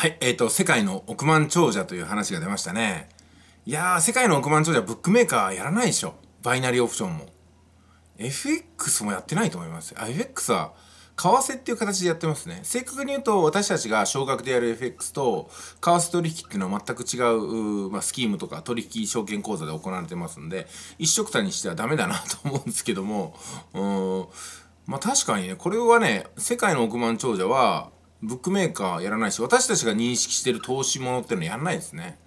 はい、えっ、ー、と、世界の億万長者という話が出ましたね。いやー、世界の億万長者、ブックメーカーやらないでしょ。バイナリーオプションも。FX もやってないと思います。あ、FX は、為替っていう形でやってますね。正確に言うと、私たちが少額でやる FX と、為替取引っていうのは全く違う、まあ、スキームとか取引証券口座で行われてますんで、一緒くたにしてはダメだなと思うんですけども、うん、まあ確かにね、これはね、世界の億万長者は、ブックメーカーやらないし、私たちが認識してる投資物っていうのやらないですね。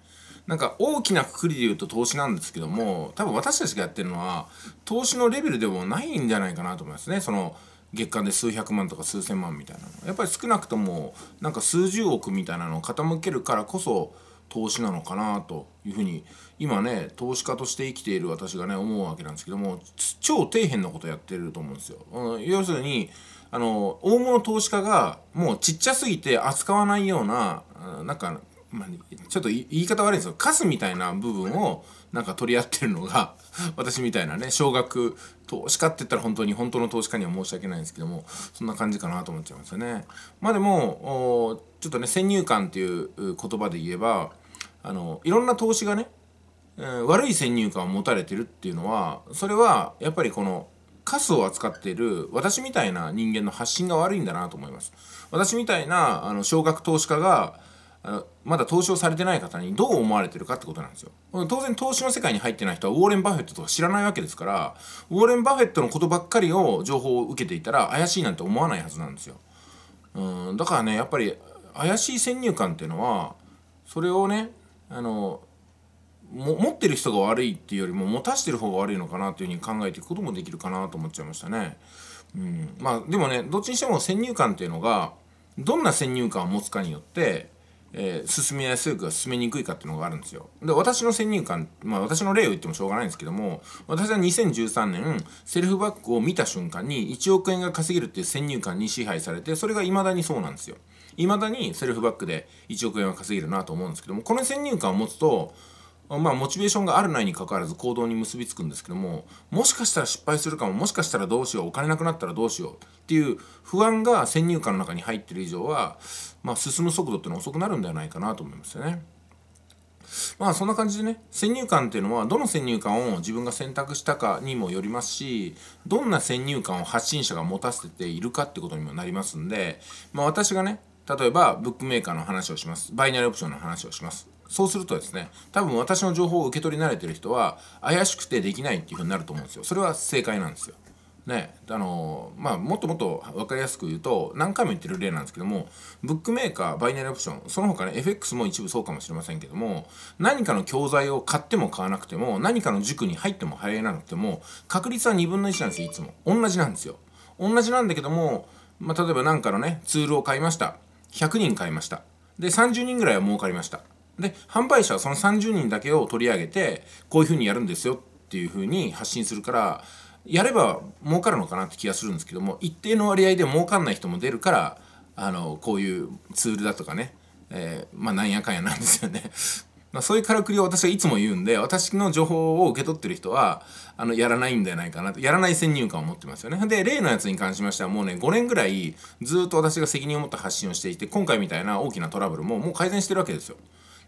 なんか大きなくくりで言うと投資なんですけども、多分私たちがやってるのは、投資のレベルでもないんじゃないかなと思いますね。その、月間で数百万とか数千万みたいなの。やっぱり少なくとも、なんか数十億みたいなのを傾けるからこそ、投資なのかなというふうに今ね投資家として生きている私がね思うわけなんですけども超底辺のことやってると思うんですよ。うん、要するにあの大物投資家がもうちっちゃすぎて扱わないようななんかまあ、ちょっと言い方悪いんですよカスみたいな部分をなんか取り合ってるのが 私みたいなね少額投資家って言ったら本当に本当の投資家には申し訳ないんですけどもそんな感じかなと思っちゃいますよね。まあでもちょっとね先入観っていう言葉で言えばあのいろんな投資がね、えー、悪い先入観を持たれてるっていうのはそれはやっぱりこのカスを扱っている私みたいな人間の発信が悪いんだなと思います。私みたいなあの少額投資家があまだ投資をされてない方にどう思われてるかってことなんですよ。当然投資の世界に入ってない人はウォーレン・バフェットとか知らないわけですから、ウォーレン・バフェットのことばっかりを情報を受けていたら怪しいなんて思わないはずなんですよ。うんだからね、やっぱり怪しい先入観っていうのは、それをね、あの、持ってる人が悪いっていうよりも持たしてる方が悪いのかなというふうに考えていくこともできるかなと思っちゃいましたね。うん、まあでもね、どっちにしても先入観っていうのが、どんな先入観を持つかによって、えー、進めやすか進めにくいかっていうのがあるんですよ。で、私の先入観、まあ私の例を言ってもしょうがないんですけども、私は2013年、セルフバックを見た瞬間に1億円が稼げるっていう先入観に支配されて、それが未だにそうなんですよ。未だにセルフバックで1億円は稼げるなと思うんですけども、この先入観を持つと、まあ、モチベーションがあるないにかかわらず行動に結びつくんですけどももしかしたら失敗するかももしかしたらどうしようお金なくなったらどうしようっていう不安が先入観の中に入ってる以上は、まあ、進む速度っていうのは遅くなるんではないかなと思いますよね。まあそんな感じでね先入観っていうのはどの先入観を自分が選択したかにもよりますしどんな先入観を発信者が持たせているかってことにもなりますんで、まあ、私がね例えばブックメーカーの話をしますバイナリーオプションの話をしますそうするとですね多分私の情報を受け取り慣れてる人は怪しくてできないっていうふうになると思うんですよそれは正解なんですよ。ねあのまあ、もっともっと分かりやすく言うと何回も言ってる例なんですけどもブックメーカーバイナリーオプションその他ね FX も一部そうかもしれませんけども何かの教材を買っても買わなくても何かの塾に入っても入れなくても確率は2分の1なんですよいつも同じなんですよ同じなんだけども、まあ、例えば何かのねツールを買いました100人買いましたで30人ぐらいは儲かりましたで販売者はその30人だけを取り上げてこういうふうにやるんですよっていうふうに発信するからやれば儲かるのかなって気がするんですけども一定の割合で儲かんない人も出るからあのこういうツールだとかね、えー、まあなんやかんやなんですよね。まそういうからくりを私はいつも言うんで私の情報を受け取ってる人はあのやらないんじゃないかなとやらない先入観を持ってますよね。で例のやつに関しましてはもうね5年ぐらいずっと私が責任を持った発信をしていて今回みたいな大きなトラブルももう改善してるわけですよ。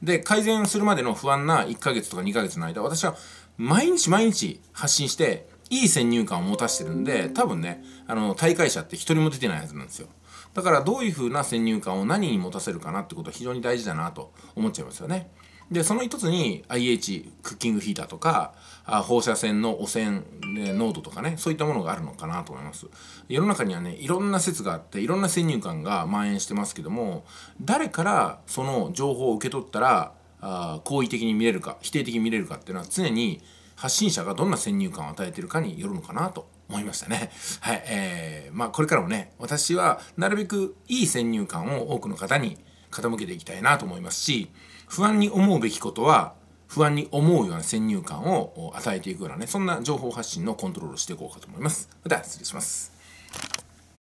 で、改善するまでの不安な1ヶ月とか2ヶ月の間、私は毎日毎日発信して、いい先入観を持たしてるんで、多分ね、あの、大会者って一人も出てないはずなんですよ。だからどういう風な先入観を何に持たせるかなってことは非常に大事だなと思っちゃいますよね。でその一つに IH クッキングヒーターとかあ放射線の汚染、濃度とかねそういったものがあるのかなと思います世の中にはねいろんな説があっていろんな先入観が蔓延してますけども誰からその情報を受け取ったらあ好意的に見れるか否定的に見れるかっていうのは常に発信者がどんな先入観を与えてるかによるのかなと思いましたね。はい。えー、まあこれからもね、私はなるべくいい先入観を多くの方に傾けていきたいなと思いますし、不安に思うべきことは不安に思うような先入観を与えていくようなねそんな情報発信のコントロールをしていこうかと思います。では失礼します。